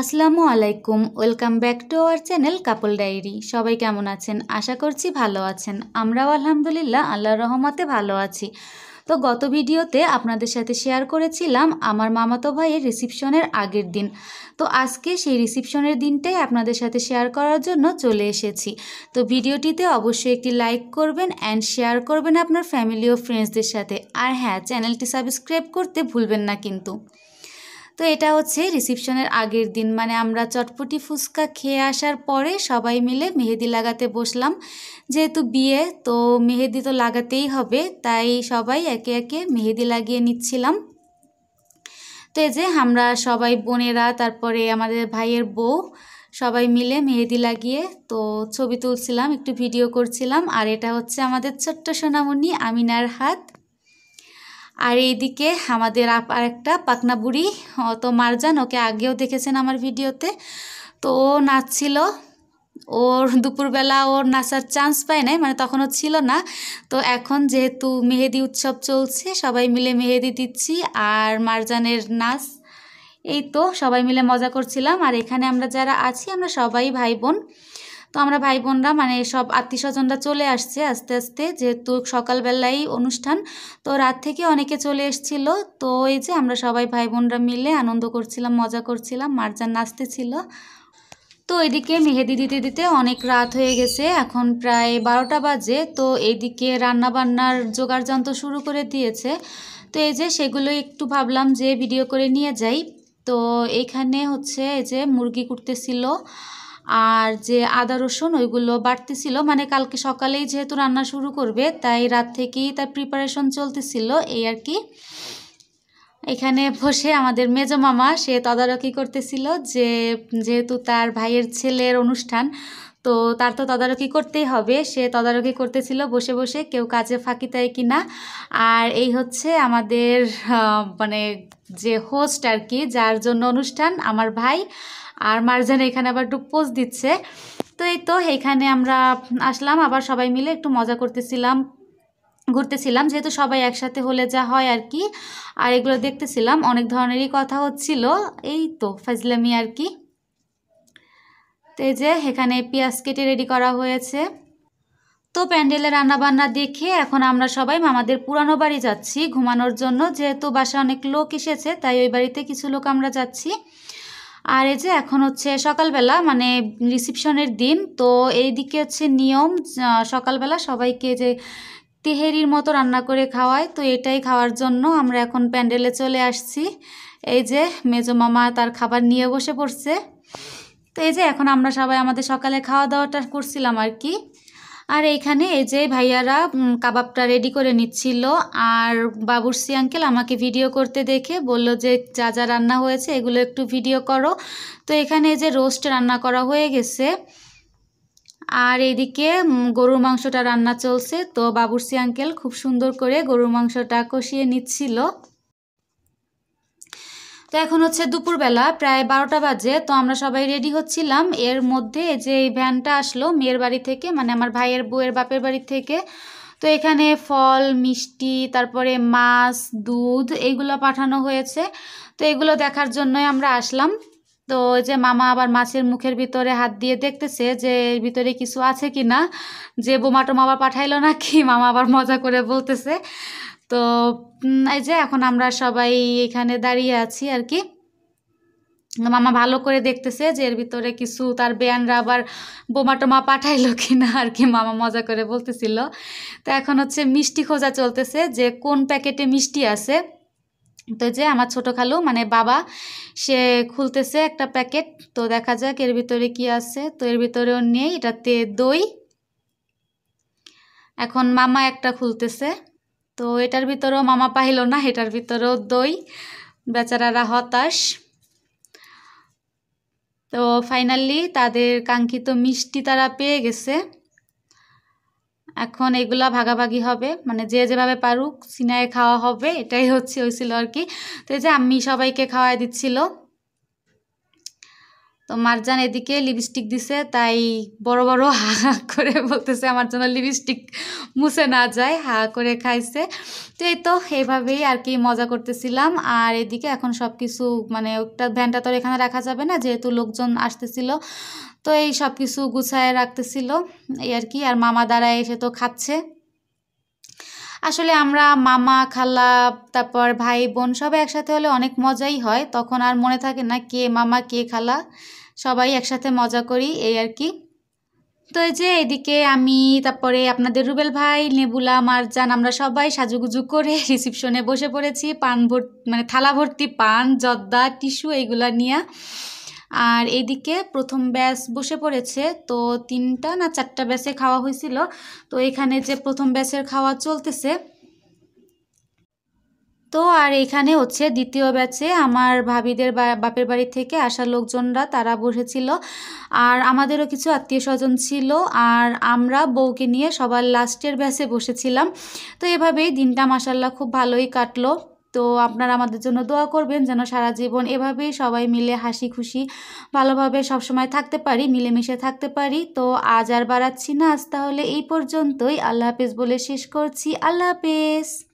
আসসালামু আলাইকুম welcome back to our channel couple diary সবাই কেমন আছেন আশা করছি ভালো আছেন আমরাও আলহামদুলিল্লাহ আল্লাহর রহমতে ভালো আছি তো গত ভিডিওতে আপনাদের সাথে শেয়ার করেছিলাম আমার মামাতো ভাইয়ের রিসিপশনের আগের দিন তো আজকে সেই রিসিপশনের দিনটাই আপনাদের সাথে শেয়ার করার জন্য চলে এসেছি তো ভিডিওটিতে অবশ্যই একটি লাইক করবেন অ্যান্ড শেয়ার করবেন আপনার ফ্যামিলি ও ফ্রেন্ডসদের সাথে আর হ্যাঁ চ্যানেলটি সাবস্ক্রাইব করতে ভুলবেন না কিন্তু তো এটা হচ্ছে রিসিপশনের আগের দিন মানে আমরা চটপটি ফুচকা খেয়ে আসার পরে সবাই মিলে মেহেদি লাগাতে বসলাম যেহেতু বিয়ে তো মেহেদি তো লাগাতেই হবে তাই সবাই একে একে মেহেদি লাগিয়ে নিচ্ছিলাম তো এই যে আমরা সবাই বোনেরা তারপরে আমাদের ভাইয়ের বউ সবাই মিলে মেহেদি লাগিয়ে তো ছবি তুলছিলাম একটু ভিডিও করছিলাম আর এটা হচ্ছে আমাদের ছোট্ট সোনামণি আমিনার হাত আর এইদিকে আমাদের আর একটা পাকনা বুড়ি তো মারজান ওকে আগেও দেখেছেন আমার ভিডিওতে তো ও নাচছিল ওর দুপুরবেলা ওর নাচার চান্স পায় নাই মানে তখনও ছিল না তো এখন যেহেতু মেহেদি উৎসব চলছে সবাই মিলে মেহেদি দিচ্ছি আর মারজানের নাচ এই তো সবাই মিলে মজা করছিলাম আর এখানে আমরা যারা আছি আমরা সবাই ভাই বোন তো আমরা ভাই বোনরা মানে সব আত্মীয় স্বজনরা চলে আসছে আস্তে আস্তে যেহেতু সকালবেলায় অনুষ্ঠান তো রাত থেকে অনেকে চলে এসছিল তো এই যে আমরা সবাই ভাই বোনরা মিলে আনন্দ করছিলাম মজা করছিলাম মারজান নাচতেছিল তো এদিকে মেহেদি দিতে দিতে অনেক রাত হয়ে গেছে এখন প্রায় বারোটা বাজে তো এদিকে রান্নাবান্নার জোগাড় যন্ত্র শুরু করে দিয়েছে তো এই যে সেগুলো একটু ভাবলাম যে ভিডিও করে নিয়ে যাই তো এখানে হচ্ছে এই যে মুরগি কুটতেছিল আর যে আদা রসুন ওইগুলো বাড়তি ছিল মানে কালকে সকালেই যেহেতু রান্না শুরু করবে তাই রাত থেকেই তার প্রিপারেশন চলতেছিল এই আর কি এখানে বসে আমাদের মেজো মামা সে তদারকি করতেছিল যে যেহেতু তার ভাইয়ের ছেলের অনুষ্ঠান তো তার তো তদারকি করতেই হবে সে তদারকি করতেছিল বসে বসে কেউ কাজে ফাঁকি দেয় কি না আর এই হচ্ছে আমাদের মানে যে হোস্ট আর কি যার জন্য অনুষ্ঠান আমার ভাই আর মারজান এখানে আবার একটু পোজ দিচ্ছে তো এই তো এইখানে আমরা আসলাম আবার সবাই মিলে একটু মজা করতেছিলাম ঘুরতেছিলাম যেহেতু সবাই একসাথে হলে যা হয় আর কি আর এগুলো দেখতেছিলাম অনেক ধরনেরই কথা হচ্ছিল এই তো ফাজলামি আর কি তো এই যে এখানে পেঁয়াজ কেটে রেডি করা হয়েছে তো প্যান্ডেলে রান্নাবান্না দেখে এখন আমরা সবাই মামাদের পুরানো বাড়ি যাচ্ছি ঘুমানোর জন্য যেহেতু বাসা অনেক লোক এসেছে তাই ওই বাড়িতে কিছু লোক আমরা যাচ্ছি আর এই যে এখন হচ্ছে সকালবেলা মানে রিসিপশনের দিন তো এই দিকে হচ্ছে নিয়ম সকালবেলা সবাইকে যে তেহেরির মতো রান্না করে খাওয়ায় তো এটাই খাওয়ার জন্য আমরা এখন প্যান্ডেলে চলে আসছি এই যে মেজো মামা তার খাবার নিয়ে বসে পড়ছে তো এই যে এখন আমরা সবাই আমাদের সকালে খাওয়া দাওয়াটা করছিলাম আর কি আর এইখানে এই যে ভাইয়ারা কাবাবটা রেডি করে নিচ্ছিল আর বাবুরসি আঙ্কেল আমাকে ভিডিও করতে দেখে বলল যে যা যা রান্না হয়েছে এগুলো একটু ভিডিও করো তো এখানে এই যে রোস্ট রান্না করা হয়ে গেছে আর এদিকে গরুর মাংসটা রান্না চলছে তো বাবুরসি আঙ্কেল খুব সুন্দর করে গরুর মাংসটা কষিয়ে নিচ্ছিল তো এখন হচ্ছে দুপুরবেলা প্রায় বারোটা বাজে তো আমরা সবাই রেডি হচ্ছিলাম এর মধ্যে যে এই ভ্যানটা আসলো মেয়ের বাড়ি থেকে মানে আমার ভাইয়ের বউয়ের বাপের বাড়ি থেকে তো এখানে ফল মিষ্টি তারপরে মাছ দুধ এইগুলো পাঠানো হয়েছে তো এগুলো দেখার জন্যই আমরা আসলাম তো যে মামা আবার মাছের মুখের ভিতরে হাত দিয়ে দেখতেছে যে এর ভিতরে কিছু আছে কি না যে বোমাটো মামা পাঠাইলো নাকি মামা আবার মজা করে বলতেছে তো এই যে এখন আমরা সবাই এখানে দাঁড়িয়ে আছি আর কি মামা ভালো করে দেখতেছে যে এর ভিতরে কিছু তার বেয়ানরা আবার বোমা টোমা পাঠাইলো কিনা আর কি মামা মজা করে বলতেছিল তো এখন হচ্ছে মিষ্টি খোঁজা চলতেছে যে কোন প্যাকেটে মিষ্টি আছে তো যে আমার ছোট খালু মানে বাবা সে খুলতেছে একটা প্যাকেট তো দেখা যাক এর ভিতরে কি আছে তো এর ভিতরেও নেই এটাতে দই এখন মামা একটা খুলতেছে তো এটার ভিতরেও মামা পাইল না এটার ভিতরেও দই বেচারারা হতাশ তো ফাইনালি তাদের কাঙ্ক্ষিত মিষ্টি তারা পেয়ে গেছে এখন এগুলা ভাগাভাগি হবে মানে যে যেভাবে পারুক সিনায় খাওয়া হবে এটাই হচ্ছে হয়েছিল আর কি তো এই যে আমি সবাইকে খাওয়াই দিচ্ছিল তো মারজান এদিকে লিপস্টিক দিছে তাই বড় বড় হা হা করে বলতেছে আমার জন্য লিপস্টিক মুছে না যায় হা করে খাইছে তো এই তো এইভাবেই আর কি মজা করতেছিলাম আর এদিকে এখন সব কিছু মানে ওটা ভ্যানটা তো এখানে রাখা যাবে না যেহেতু লোকজন আসতেছিল তো এই সব কিছু গুছায় রাখতেছিল এই আর কি আর মামা দ্বারা এসে তো খাচ্ছে আসলে আমরা মামা খালা তারপর ভাই বোন সবাই একসাথে হলে অনেক মজাই হয় তখন আর মনে থাকে না কে মামা কে খালা সবাই একসাথে মজা করি এই আর কি তো এই যে এদিকে আমি তারপরে আপনাদের রুবেল ভাই নেবুলা মারজান আমরা সবাই সাজুগুজু করে রিসিপশনে বসে পড়েছি পান ভর্তি মানে থালা ভর্তি পান জর্দা টিস্যু এইগুলা নিয়ে আর এদিকে প্রথম ব্যাচ বসে পড়েছে তো তিনটা না চারটা ব্যাসে খাওয়া হয়েছিল তো এখানে যে প্রথম ব্যাচের খাওয়া চলতেছে তো আর এখানে হচ্ছে দ্বিতীয় ব্যাচে আমার ভাবিদের বাপের বাড়ি থেকে আসা লোকজনরা তারা বসেছিল আর আমাদেরও কিছু আত্মীয় স্বজন ছিল আর আমরা বউকে নিয়ে সবার লাস্টের ব্যাচে বসেছিলাম তো এভাবেই দিনটা মাসাল্লাহ খুব ভালোই কাটলো তো আপনারা আমাদের জন্য দোয়া করবেন যেন সারা জীবন এভাবেই সবাই মিলে হাসি খুশি ভালোভাবে সবসময় থাকতে পারি মিলেমিশে থাকতে পারি তো আজ আর বাড়াচ্ছি না আজ তাহলে এই পর্যন্তই আল্লাহ হাফেজ বলে শেষ করছি আল্লাহ হাফেজ